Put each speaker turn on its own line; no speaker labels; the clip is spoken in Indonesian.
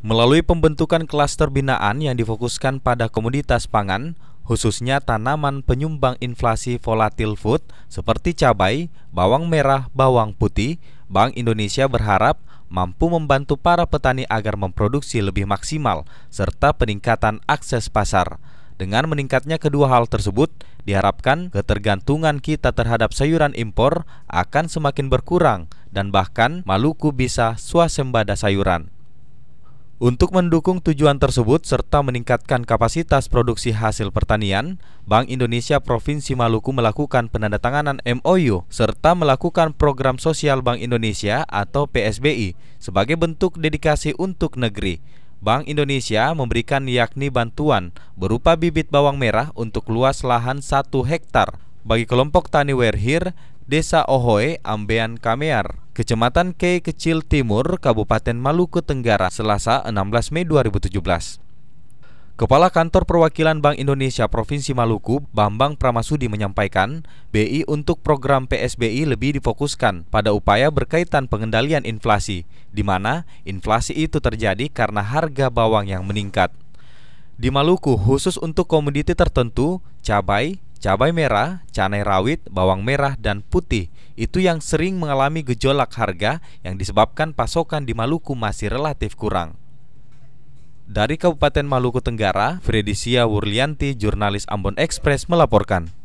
Melalui pembentukan klaster binaan yang difokuskan pada komoditas pangan, khususnya tanaman penyumbang inflasi volatil food seperti cabai, bawang merah, bawang putih, Bank Indonesia berharap mampu membantu para petani agar memproduksi lebih maksimal serta peningkatan akses pasar. Dengan meningkatnya kedua hal tersebut, diharapkan ketergantungan kita terhadap sayuran impor akan semakin berkurang dan bahkan Maluku bisa swasembada sayuran. Untuk mendukung tujuan tersebut serta meningkatkan kapasitas produksi hasil pertanian, Bank Indonesia Provinsi Maluku melakukan penandatanganan MOU serta melakukan program sosial Bank Indonesia atau PSBI sebagai bentuk dedikasi untuk negeri. Bank Indonesia memberikan yakni bantuan berupa bibit bawang merah untuk luas lahan 1 hektar bagi kelompok tani Werhir, Desa Ohoe, Ambean Kamear. Kecamatan K Kecil Timur, Kabupaten Maluku Tenggara, Selasa 16 Mei 2017. Kepala Kantor Perwakilan Bank Indonesia Provinsi Maluku, Bambang Pramasudi menyampaikan, BI untuk program PSBI lebih difokuskan pada upaya berkaitan pengendalian inflasi, di mana inflasi itu terjadi karena harga bawang yang meningkat. Di Maluku, khusus untuk komoditi tertentu, cabai, Cabai merah, canai rawit, bawang merah, dan putih itu yang sering mengalami gejolak harga yang disebabkan pasokan di Maluku masih relatif kurang. Dari Kabupaten Maluku Tenggara, Fredisia Wurlianti, jurnalis Ambon Express melaporkan.